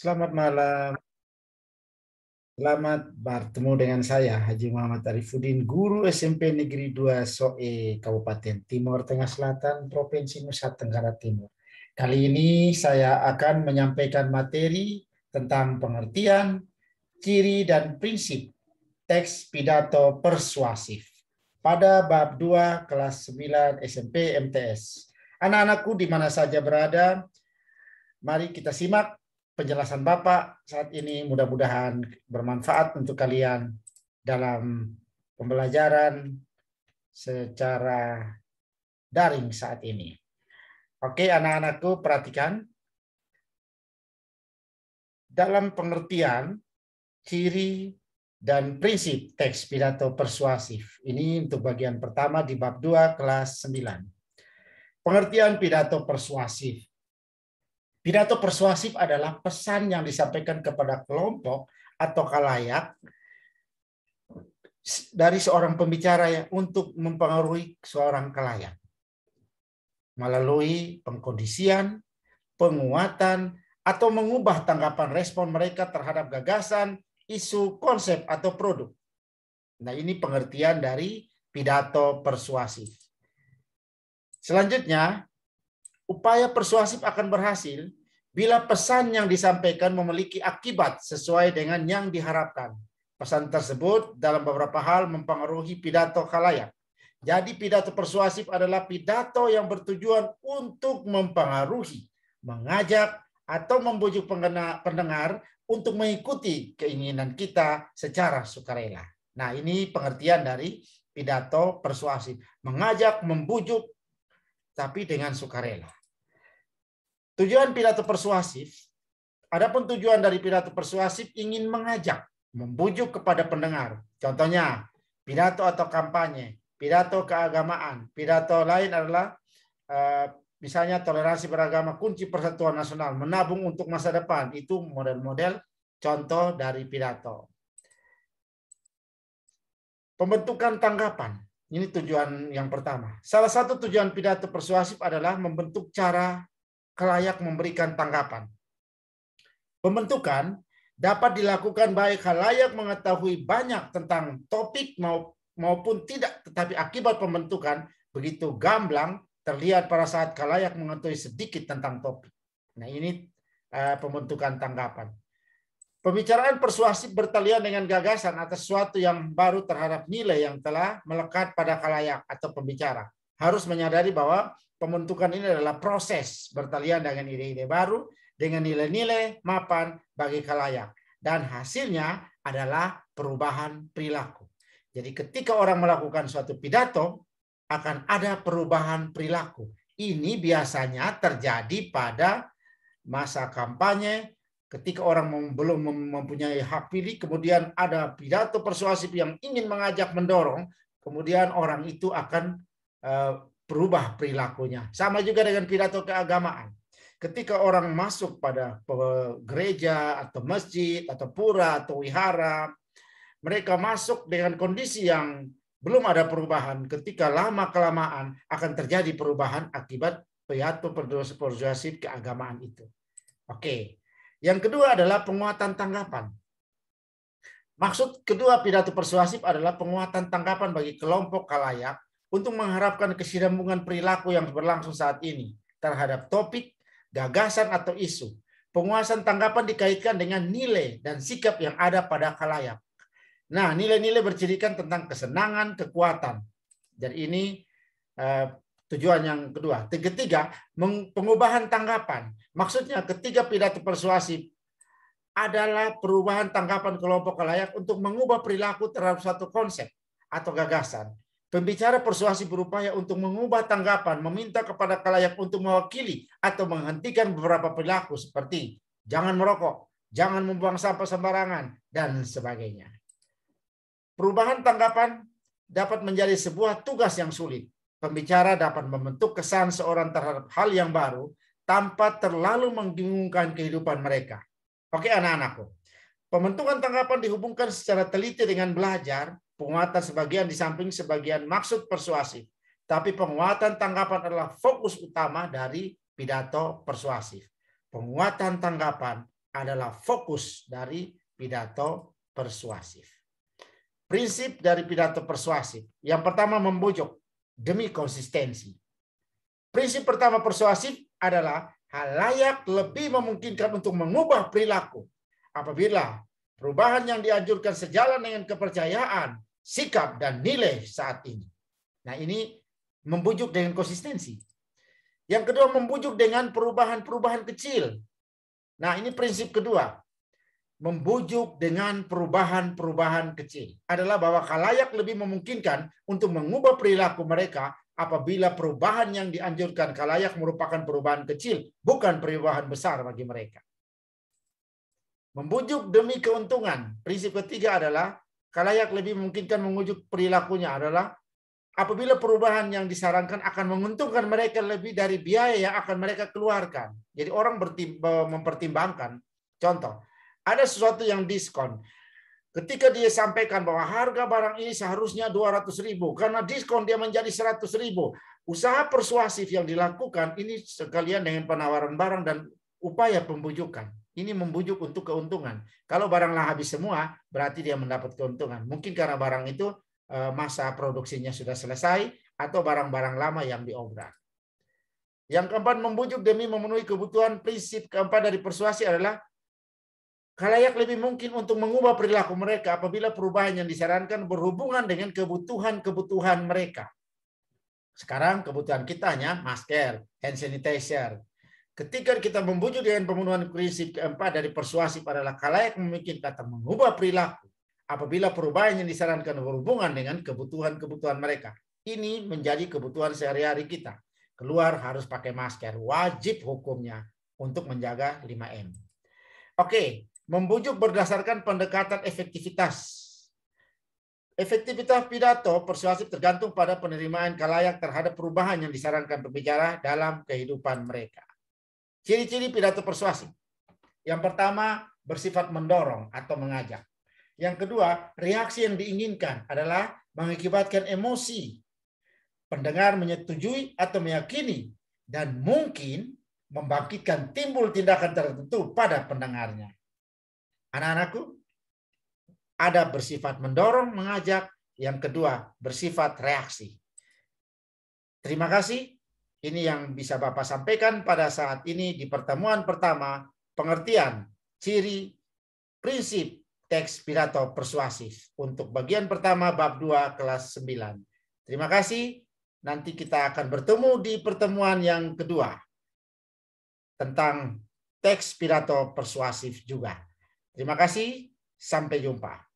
Selamat malam. Selamat bertemu dengan saya, Haji Muhammad Arifuddin, Guru SMP Negeri 2 Soe, Kabupaten Timur Tengah Selatan, Provinsi Nusa Tenggara Timur. Kali ini saya akan menyampaikan materi tentang pengertian, ciri, dan prinsip teks pidato persuasif pada bab 2 kelas 9 SMP MTS. Anak-anakku di mana saja berada, mari kita simak penjelasan Bapak saat ini mudah-mudahan bermanfaat untuk kalian dalam pembelajaran secara daring saat ini. Oke, anak-anakku perhatikan. Dalam pengertian ciri dan prinsip teks pidato persuasif. Ini untuk bagian pertama di bab 2 kelas 9. Pengertian pidato persuasif. Pidato persuasif adalah pesan yang disampaikan kepada kelompok atau kalayak dari seorang pembicara ya untuk mempengaruhi seorang kalayak melalui pengkondisian, penguatan, atau mengubah tanggapan respon mereka terhadap gagasan, isu, konsep, atau produk. Nah, ini pengertian dari pidato persuasif. Selanjutnya, upaya persuasif akan berhasil Bila pesan yang disampaikan memiliki akibat sesuai dengan yang diharapkan, pesan tersebut dalam beberapa hal mempengaruhi pidato khalayak. Jadi pidato persuasif adalah pidato yang bertujuan untuk mempengaruhi, mengajak, atau membujuk pendengar untuk mengikuti keinginan kita secara sukarela. Nah ini pengertian dari pidato persuasif. Mengajak, membujuk, tapi dengan sukarela. Tujuan pidato persuasif, adapun tujuan dari pidato persuasif ingin mengajak, membujuk kepada pendengar. Contohnya, pidato atau kampanye, pidato keagamaan, pidato lain adalah eh, misalnya toleransi beragama kunci persatuan nasional, menabung untuk masa depan. Itu model-model contoh dari pidato. Pembentukan tanggapan. Ini tujuan yang pertama. Salah satu tujuan pidato persuasif adalah membentuk cara kelayak memberikan tanggapan. Pembentukan dapat dilakukan baik halayak mengetahui banyak tentang topik maupun tidak, tetapi akibat pembentukan begitu gamblang terlihat pada saat kelayak mengetahui sedikit tentang topik. Nah ini eh, pembentukan tanggapan. Pembicaraan persuasif bertalian dengan gagasan atas suatu yang baru terhadap nilai yang telah melekat pada kalayak atau pembicara harus menyadari bahwa pembentukan ini adalah proses bertalian dengan ide-ide baru, dengan nilai-nilai mapan bagi kalayak. Dan hasilnya adalah perubahan perilaku. Jadi ketika orang melakukan suatu pidato, akan ada perubahan perilaku. Ini biasanya terjadi pada masa kampanye, ketika orang belum mempunyai hak pilih, kemudian ada pidato persuasif yang ingin mengajak mendorong, kemudian orang itu akan Eh, berubah perilakunya. Sama juga dengan pidato keagamaan. Ketika orang masuk pada gereja atau masjid atau pura atau wihara, mereka masuk dengan kondisi yang belum ada perubahan. Ketika lama kelamaan akan terjadi perubahan akibat pidato persuasif keagamaan itu. Oke. Yang kedua adalah penguatan tanggapan. Maksud kedua pidato persuasif adalah penguatan tanggapan bagi kelompok kalayak untuk mengharapkan kesinambungan perilaku yang berlangsung saat ini terhadap topik, gagasan atau isu. Penguasaan tanggapan dikaitkan dengan nilai dan sikap yang ada pada kalayak. Nah, nilai-nilai bercirikan tentang kesenangan, kekuatan. Dan ini eh, tujuan yang kedua. Ketiga, pengubahan tanggapan. Maksudnya ketiga pidato persuasi adalah perubahan tanggapan kelompok kalayak untuk mengubah perilaku terhadap suatu konsep atau gagasan Pembicara persuasi berupaya untuk mengubah tanggapan, meminta kepada kelayak untuk mewakili atau menghentikan beberapa perilaku seperti jangan merokok, jangan membuang sampah sembarangan, dan sebagainya. Perubahan tanggapan dapat menjadi sebuah tugas yang sulit. Pembicara dapat membentuk kesan seorang terhadap hal yang baru tanpa terlalu membingungkan kehidupan mereka. Oke anak-anakku, pembentukan tanggapan dihubungkan secara teliti dengan belajar, penguatan sebagian di samping sebagian maksud persuasif. Tapi penguatan tanggapan adalah fokus utama dari pidato persuasif. Penguatan tanggapan adalah fokus dari pidato persuasif. Prinsip dari pidato persuasif. Yang pertama membujuk demi konsistensi. Prinsip pertama persuasif adalah hal layak lebih memungkinkan untuk mengubah perilaku. Apabila perubahan yang dianjurkan sejalan dengan kepercayaan, sikap, dan nilai saat ini. Nah ini membujuk dengan konsistensi. Yang kedua membujuk dengan perubahan-perubahan kecil. Nah ini prinsip kedua. Membujuk dengan perubahan-perubahan kecil adalah bahwa kalayak lebih memungkinkan untuk mengubah perilaku mereka apabila perubahan yang dianjurkan kalayak merupakan perubahan kecil, bukan perubahan besar bagi mereka. Membujuk demi keuntungan. Prinsip ketiga adalah Kalayak lebih memungkinkan mengujuk perilakunya adalah apabila perubahan yang disarankan akan menguntungkan mereka lebih dari biaya yang akan mereka keluarkan. Jadi orang mempertimbangkan. Contoh, ada sesuatu yang diskon. Ketika dia sampaikan bahwa harga barang ini seharusnya 200 ribu, karena diskon dia menjadi 100 ribu. Usaha persuasif yang dilakukan ini sekalian dengan penawaran barang dan upaya pembujukan ini membujuk untuk keuntungan. Kalau baranglah habis semua, berarti dia mendapat keuntungan. Mungkin karena barang itu eh, masa produksinya sudah selesai atau barang-barang lama yang diobrak. Yang keempat, membujuk demi memenuhi kebutuhan prinsip keempat dari persuasi adalah kalayak lebih mungkin untuk mengubah perilaku mereka apabila perubahan yang disarankan berhubungan dengan kebutuhan-kebutuhan mereka. Sekarang kebutuhan kita hanya masker, hand sanitizer, Ketika kita membujuk dengan pembunuhan prinsip keempat dari persuasif adalah kalayak memikir kata mengubah perilaku apabila perubahan yang disarankan berhubungan dengan kebutuhan-kebutuhan mereka. Ini menjadi kebutuhan sehari-hari kita. Keluar harus pakai masker, wajib hukumnya untuk menjaga 5M. Oke, membujuk berdasarkan pendekatan efektivitas. Efektivitas pidato persuasif tergantung pada penerimaan kalayak terhadap perubahan yang disarankan pembicara dalam kehidupan mereka. Ciri-ciri pidato persuasi, Yang pertama, bersifat mendorong atau mengajak. Yang kedua, reaksi yang diinginkan adalah mengakibatkan emosi. Pendengar menyetujui atau meyakini dan mungkin membangkitkan timbul tindakan tertentu pada pendengarnya. Anak-anakku, ada bersifat mendorong, mengajak. Yang kedua, bersifat reaksi. Terima kasih. Ini yang bisa Bapak sampaikan pada saat ini di pertemuan pertama pengertian ciri prinsip teks pidato persuasif untuk bagian pertama bab 2 kelas 9. Terima kasih. Nanti kita akan bertemu di pertemuan yang kedua tentang teks pidato persuasif juga. Terima kasih. Sampai jumpa.